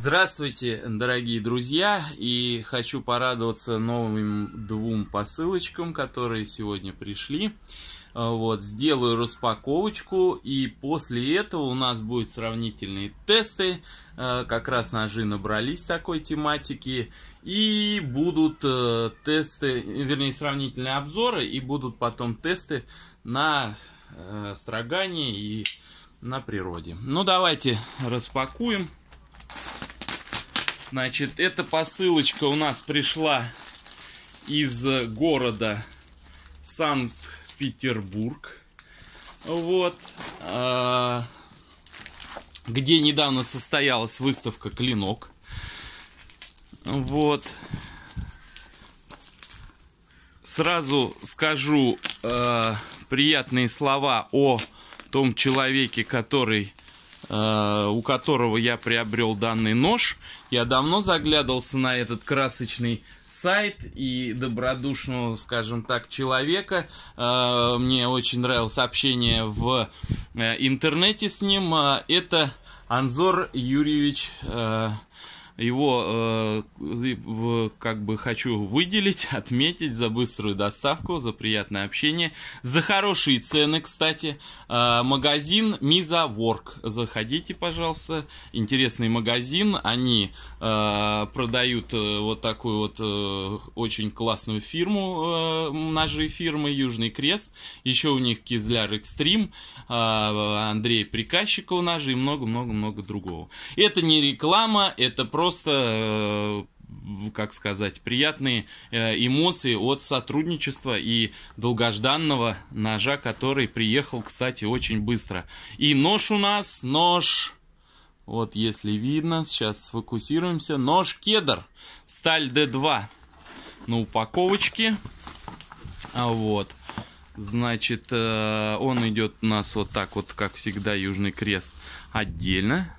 Здравствуйте, дорогие друзья, и хочу порадоваться новым двум посылочкам, которые сегодня пришли. Э, вот, сделаю распаковочку, и после этого у нас будут сравнительные тесты, э, как раз ножи набрались такой тематики, и будут э, тесты, вернее, сравнительные обзоры, и будут потом тесты на строгание и на природе. Ну, давайте распакуем. Значит, эта посылочка у нас пришла из э, города Санкт-Петербург. Вот. А, где недавно состоялась выставка «Клинок». Вот. Сразу скажу э, приятные слова о том человеке, который, э, у которого я приобрел данный нож – я давно заглядывался на этот красочный сайт и добродушного, скажем так, человека. Э, мне очень нравилось общение в э, интернете с ним. Э, это Анзор Юрьевич его э, как бы хочу выделить, отметить за быструю доставку, за приятное общение, за хорошие цены, кстати. Э, магазин Мизаворк. Заходите, пожалуйста. Интересный магазин. Они э, продают э, вот такую вот э, очень классную фирму, э, ножи фирмы Южный Крест. Еще у них Кизляр Экстрим, э, Андрей Приказчиков ножи и много-много-много другого. Это не реклама, это просто просто э, как сказать, приятные э, эмоции от сотрудничества и долгожданного ножа, который приехал, кстати, очень быстро. И нож у нас, нож, вот если видно, сейчас сфокусируемся, нож кедр, сталь D2 на упаковочке, а вот. Значит, э, он идет у нас вот так вот, как всегда, Южный Крест отдельно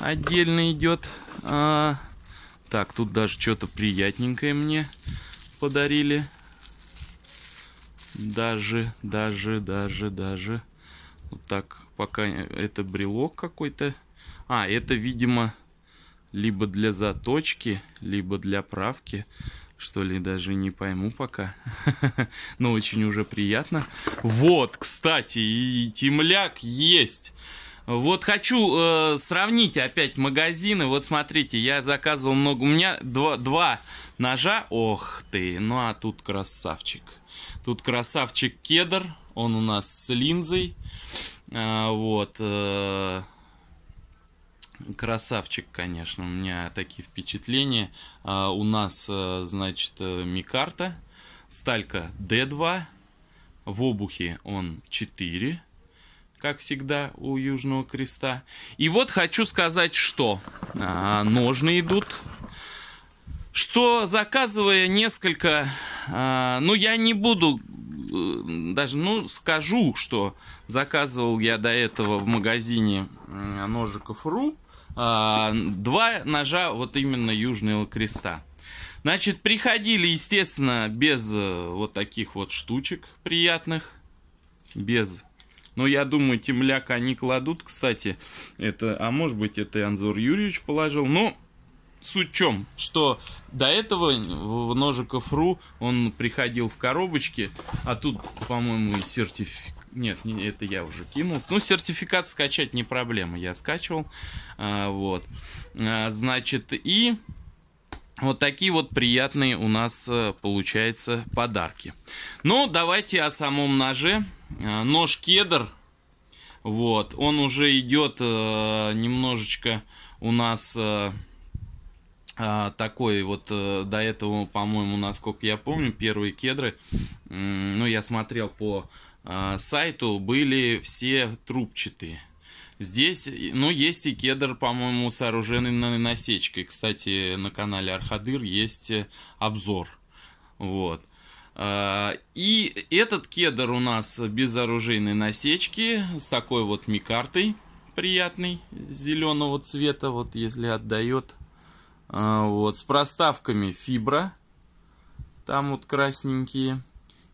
отдельно идет. А, так, тут даже что-то приятненькое мне подарили. Даже, даже, даже, даже. Вот так, пока это брелок какой-то. А, это, видимо, либо для заточки, либо для правки. Что ли, даже не пойму пока. Но очень уже приятно. Вот, кстати, и темляк есть. Вот хочу э, сравнить опять магазины. Вот смотрите, я заказывал много. У меня два, два ножа. Ох ты, ну а тут красавчик. Тут красавчик кедр. Он у нас с линзой. А, вот. Э, красавчик, конечно. У меня такие впечатления. А, у нас, э, значит, э, Микарта. Сталька D2. В обухе он 4 как всегда у Южного Креста. И вот хочу сказать, что а, ножны идут, что заказывая несколько, а, ну я не буду даже, ну скажу, что заказывал я до этого в магазине а, ножиков.ру а, два ножа вот именно Южного Креста. Значит, приходили, естественно, без э, вот таких вот штучек приятных, без но ну, я думаю, темляка они кладут, кстати. Это, а может быть, это и Анзор Юрьевич положил. Но ну, суть в чем, что до этого в Ножиков.ру он приходил в коробочке, а тут, по-моему, и сертификат. Нет, не, это я уже кинул. Ну, сертификат скачать не проблема, я скачивал. А, вот. А, значит, и вот такие вот приятные у нас э, получается подарки. Ну, давайте о самом ноже. Э, нож кедр. Вот, он уже идет э, немножечко у нас э, такой вот до этого, по-моему, насколько я помню, первые кедры, ну, я смотрел по сайту, были все трубчатые. Здесь, ну, есть и кедр, по-моему, с оружейной насечкой. Кстати, на канале Архадыр есть обзор. Вот. А, и этот кедр у нас без оружейной насечки, с такой вот микартой приятный, зеленого цвета, вот если отдает. А, вот, с проставками фибра, там вот красненькие.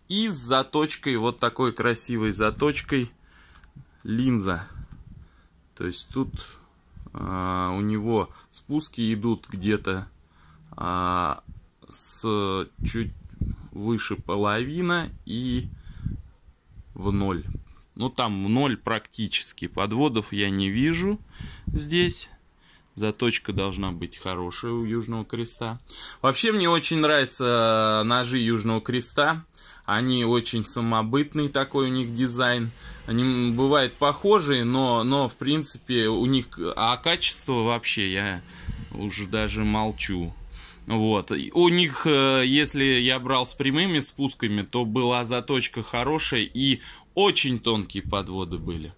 И с заточкой, вот такой красивой заточкой, линза. То есть тут а, у него спуски идут где-то а, с чуть выше половина и в ноль. Ну, там ноль практически. Подводов я не вижу здесь. Заточка должна быть хорошая у Южного Креста. Вообще, мне очень нравятся э, ножи Южного Креста. Они очень самобытный такой у них дизайн. Они бывают похожие, но, но в принципе у них... А качество вообще я уже даже молчу. Вот. У них, э, если я брал с прямыми спусками, то была заточка хорошая и очень тонкие подводы были.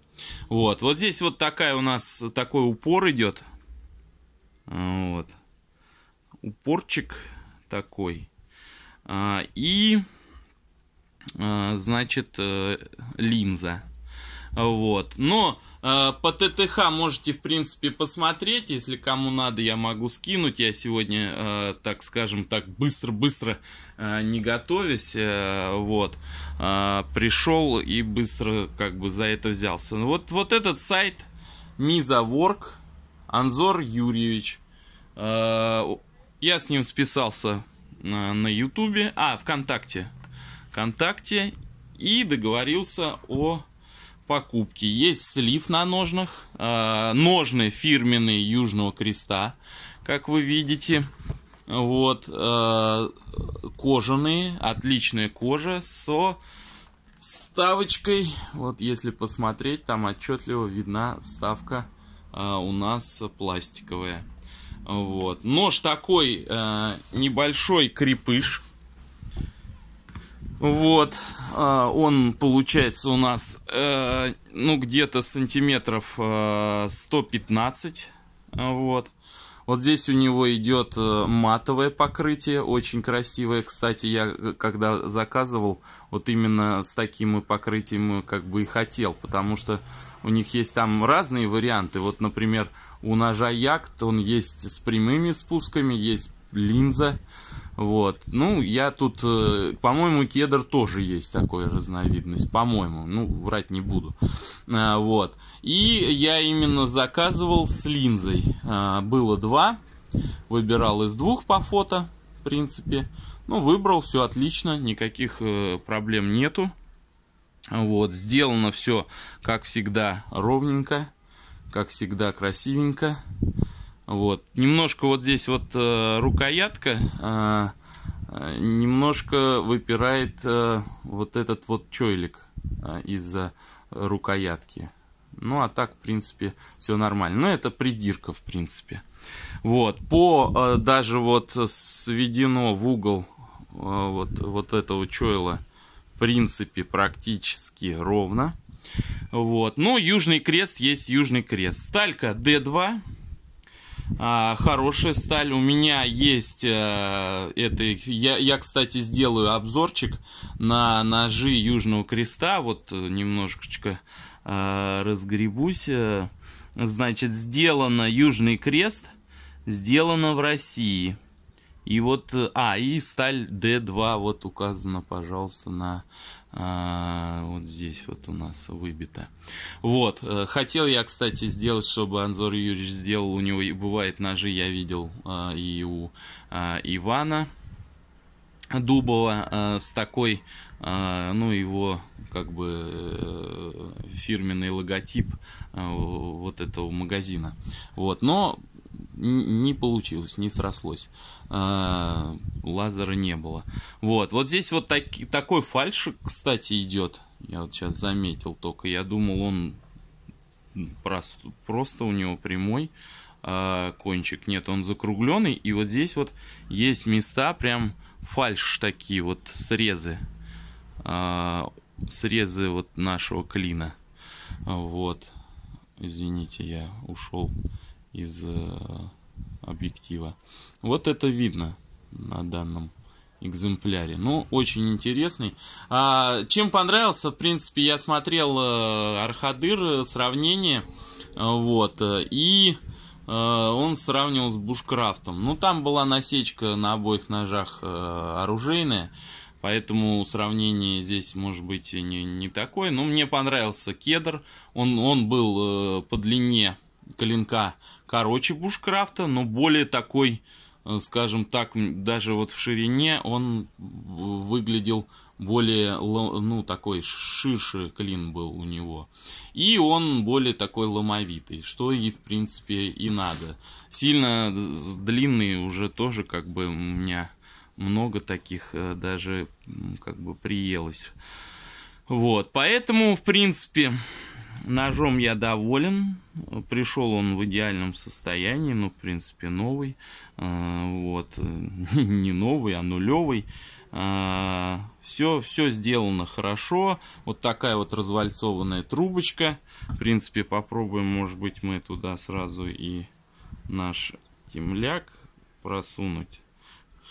Вот. Вот здесь вот такая у нас такой упор идет. Вот. Упорчик такой. А, и, а, значит, э, линза. Вот. Но Э, по ТТХ можете, в принципе, посмотреть. Если кому надо, я могу скинуть. Я сегодня, э, так скажем так, быстро-быстро э, не готовясь. Вот. Пришел и быстро как бы за это взялся. Ну, вот, вот этот сайт Мизаворк Анзор Юрьевич. Я с ним списался на Ютубе, а, ВКонтакте. ВКонтакте и договорился о покупки. Есть слив на ножнах, э, ножны фирменные Южного Креста, как вы видите. Вот, э, кожаные, отличная кожа со вставочкой. Вот если посмотреть, там отчетливо видна вставка э, у нас пластиковая. Вот. Нож такой э, небольшой крепыш вот, а, он получается у нас, э, ну, где-то сантиметров 115, э, вот. Вот здесь у него идет э, матовое покрытие, очень красивое. Кстати, я когда заказывал, вот именно с таким покрытием как бы и хотел, потому что у них есть там разные варианты. Вот, например, у ножа Якт он есть с прямыми спусками, есть линза вот. Ну, я тут, э, по-моему, кедр тоже есть такой разновидность, по-моему, ну, врать не буду. Э, вот. И я именно заказывал с линзой. Э, было два, выбирал из двух по фото, в принципе. Ну, выбрал, все отлично, никаких проблем нету. Вот, сделано все, как всегда, ровненько, как всегда, красивенько. Вот. Немножко вот здесь вот э, рукоятка э, э, немножко выпирает э, вот этот вот чойлик э, из-за рукоятки. Ну а так, в принципе, все нормально. Но ну, это придирка, в принципе. Вот, по э, даже вот сведено в угол э, вот, вот этого чойла, в принципе, практически ровно. Вот, ну, Южный Крест есть Южный Крест. Сталька D2, а, хорошая сталь. У меня есть а, это. Я, я, кстати, сделаю обзорчик на ножи Южного Креста. Вот э, немножечко а, разгребусь. Значит, сделано Южный Крест. Сделано в России. И вот, а, и сталь D2 вот указана, пожалуйста, на а, вот здесь вот у нас выбито. Вот, э, хотел я, кстати, сделать, чтобы Анзор Юрьевич сделал, у него и бывает ножи, я видел а, и у а, Ивана Дубова а, с такой, а, ну, его как бы э, фирменный логотип вот этого магазина. Вот, но не получилось, не срослось. А, лазера не было. Вот, вот здесь вот так, такой фальшик, кстати, идет. Я вот сейчас заметил только. Я думал, он прост, просто у него прямой а, кончик. Нет, он закругленный. И вот здесь вот есть места прям фальш такие вот срезы. А, срезы вот нашего клина. Вот. Извините, я ушел из э, объектива. Вот это видно на данном экземпляре. Ну, очень интересный. А, чем понравился, в принципе, я смотрел э, Архадыр э, сравнение, вот, и он сравнивал с бушкрафтом. Ну, там была насечка на обоих ножах оружейная, поэтому сравнение здесь, может быть, не, не такое. Но мне понравился кедр, он, он был по длине клинка короче бушкрафта, но более такой, э, скажем так, даже вот в ширине он выглядел более, ну, такой ширше клин был у него. И он более такой ломовитый, что и, в принципе, и надо. Сильно длинные уже тоже, как бы, у меня много таких э, даже, как бы, приелось. Вот, поэтому, в принципе, Ножом я доволен. Пришел он в идеальном состоянии, ну, в принципе, новый. А, вот, не новый, а нулевый. Все, а, все сделано хорошо. Вот такая вот развальцованная трубочка. В принципе, попробуем, может быть, мы туда сразу и наш темляк просунуть.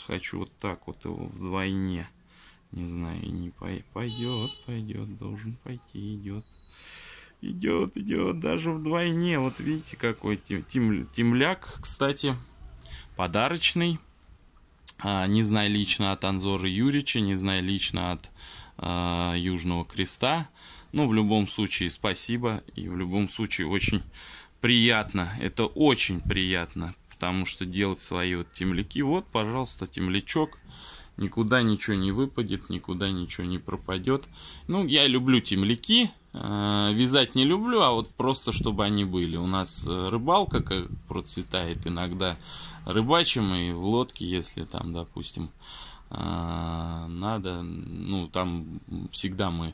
Хочу вот так вот его вдвойне. Не знаю, не пойдет, пойдет, должен пойти, идет идет, идет, даже вдвойне. Вот видите, какой тем, тем, темляк, кстати, подарочный. А, не знаю лично от Анзора Юрича, не знаю лично от а, Южного Креста. Ну, в любом случае, спасибо. И в любом случае, очень приятно. Это очень приятно. Потому что делать свои вот темляки. Вот, пожалуйста, темлячок никуда ничего не выпадет, никуда ничего не пропадет. Ну, я люблю темляки, Э, вязать не люблю, а вот просто чтобы они были. У нас э, рыбалка как процветает иногда. Рыбачим и в лодке, если там, допустим, э, надо, ну, там всегда мы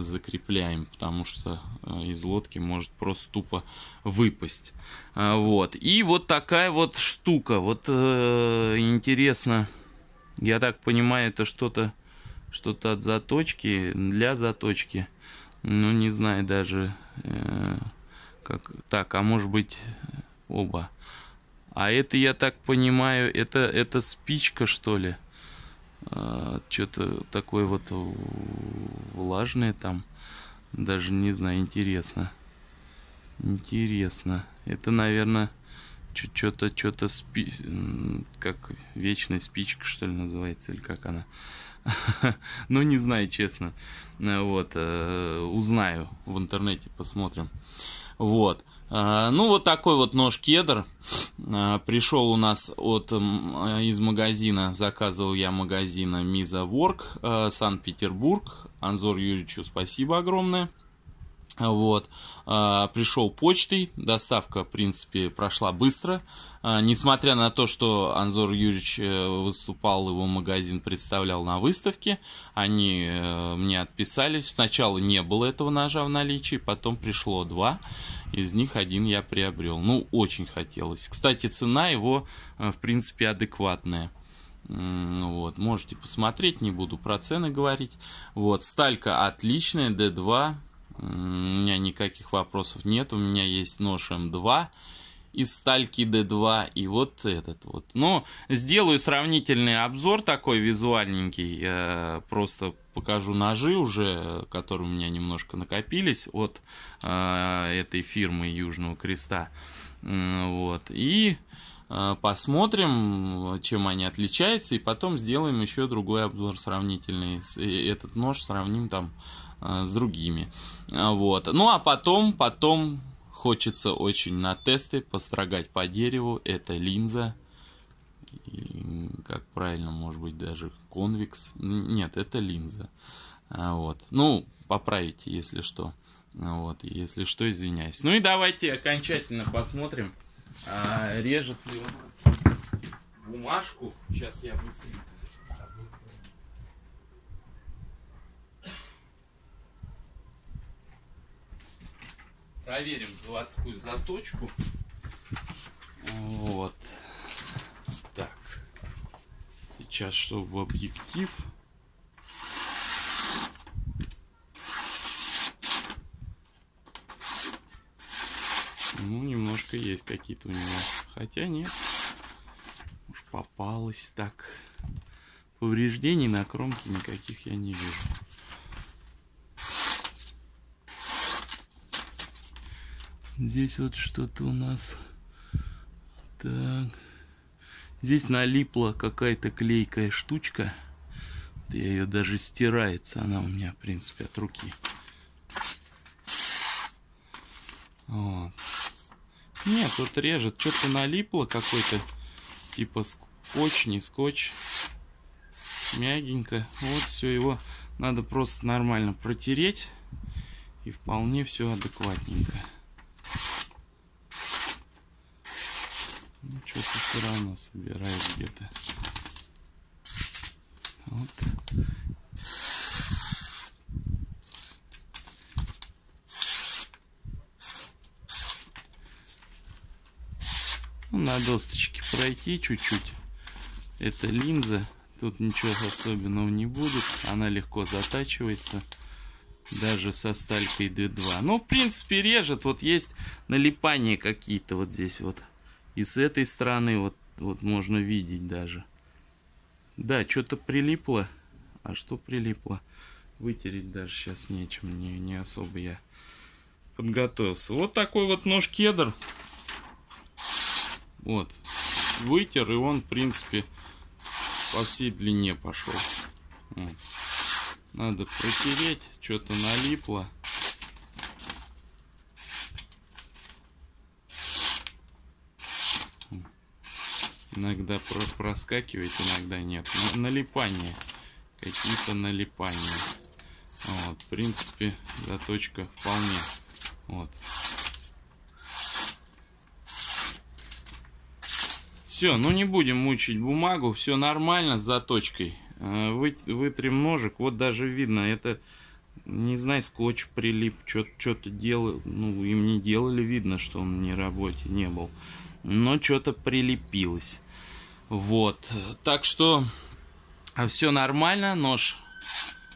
закрепляем, потому что из лодки может просто тупо выпасть. Вот. И вот такая вот штука. Вот интересно, я так понимаю, это что-то что-то от заточки, для заточки. Ну, не знаю даже, э, как так, а может быть оба. А это, я так понимаю, это, это спичка, что ли? Э, а, Что-то такое вот влажное там. Даже не знаю, интересно. Интересно. Это, наверное, что-то, что-то, спи... как вечная спичка, что ли, называется, или как она. ну, не знаю, честно. Э, вот, э, узнаю в интернете, посмотрим. Вот. Э, ну, вот такой вот нож кедр. пришел у нас от, из магазина, заказывал я магазина Миза Ворк, Санкт-Петербург. Анзор Юрьевичу спасибо огромное. Вот. А, пришел почтой, доставка, в принципе, прошла быстро. А, несмотря на то, что Анзор Юрьевич э, выступал, его магазин представлял на выставке, они э, мне отписались. Сначала не было этого ножа в наличии, потом пришло два. Из них один я приобрел. Ну, очень хотелось. Кстати, цена его, э, в принципе, адекватная. Вот, можете посмотреть, не буду про цены говорить. Вот, сталька отличная, D2, у меня никаких вопросов нет. У меня есть нож М2 из стальки D2 и вот этот вот. Но ну, сделаю сравнительный обзор такой визуальненький. Я просто покажу ножи уже, которые у меня немножко накопились от э, этой фирмы Южного Креста. Вот. И э, посмотрим, чем они отличаются, и потом сделаем еще другой обзор сравнительный. Э, этот нож сравним там а, с другими. А, вот. Ну а потом, потом хочется очень на тесты построгать по дереву. Это линза. И, как правильно, может быть, даже конвекс. Нет, это линза. А, вот. Ну, поправите, если что. Вот, если что, извиняюсь. Ну и давайте окончательно посмотрим, а, режет ли он бумажку. Сейчас я быстренько проверим заводскую заточку. Вот. Так. Сейчас что в объектив. Ну, немножко есть какие-то у него. Хотя нет. Уж попалось так. Повреждений на кромке никаких я не вижу. Здесь вот что-то у нас. Так. Здесь налипла какая-то клейкая штучка. Я ее даже стирается. Она у меня, в принципе, от руки. Вот. Нет, тут режет. Что-то налипло какой-то. Типа скотч, не скотч. Мягенько. Вот все его надо просто нормально протереть. И вполне все адекватненько. что-то все равно собирает где-то. Вот. Ну, на досточке пройти чуть-чуть. Это линза. Тут ничего особенного не будет. Она легко затачивается. Даже со сталькой D2. Ну, в принципе, режет. Вот есть налипания какие-то вот здесь вот. И с этой стороны вот, вот можно видеть даже. Да, что-то прилипло. А что прилипло? Вытереть даже сейчас нечем. Не, не особо я подготовился. Вот такой вот нож кедр. Вот. Вытер, и он, в принципе, по всей длине пошел. Вот. Надо протереть. Что-то налипло. Иногда проскакивает, иногда нет. налипание. Какие-то налипания. Вот, в принципе, заточка вполне. Вот. Все, ну не будем мучить бумагу, все нормально с заточкой. Э, вы, вытрем ножик, вот даже видно, это, не знаю, скотч прилип, что-то делал, ну им не делали, видно, что он не работе не был, но что-то прилепилось. Вот. Так что все нормально. Нож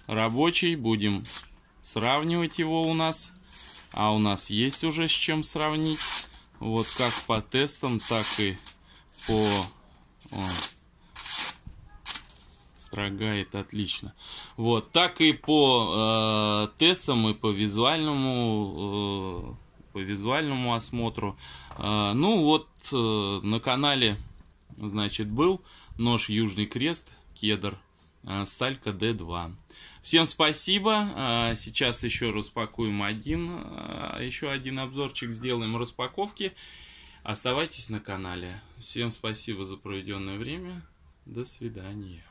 рабочий. Будем сравнивать его у нас. А у нас есть уже с чем сравнить. Вот как по тестам, так и по... О, строгает отлично. Вот, так и по э, тестам и по визуальному, э, по визуальному осмотру. Э, ну вот, э, на канале значит, был нож Южный Крест, кедр, а, сталька D2. Всем спасибо. А, сейчас еще распакуем один, а, еще один обзорчик сделаем распаковки. Оставайтесь на канале. Всем спасибо за проведенное время. До свидания.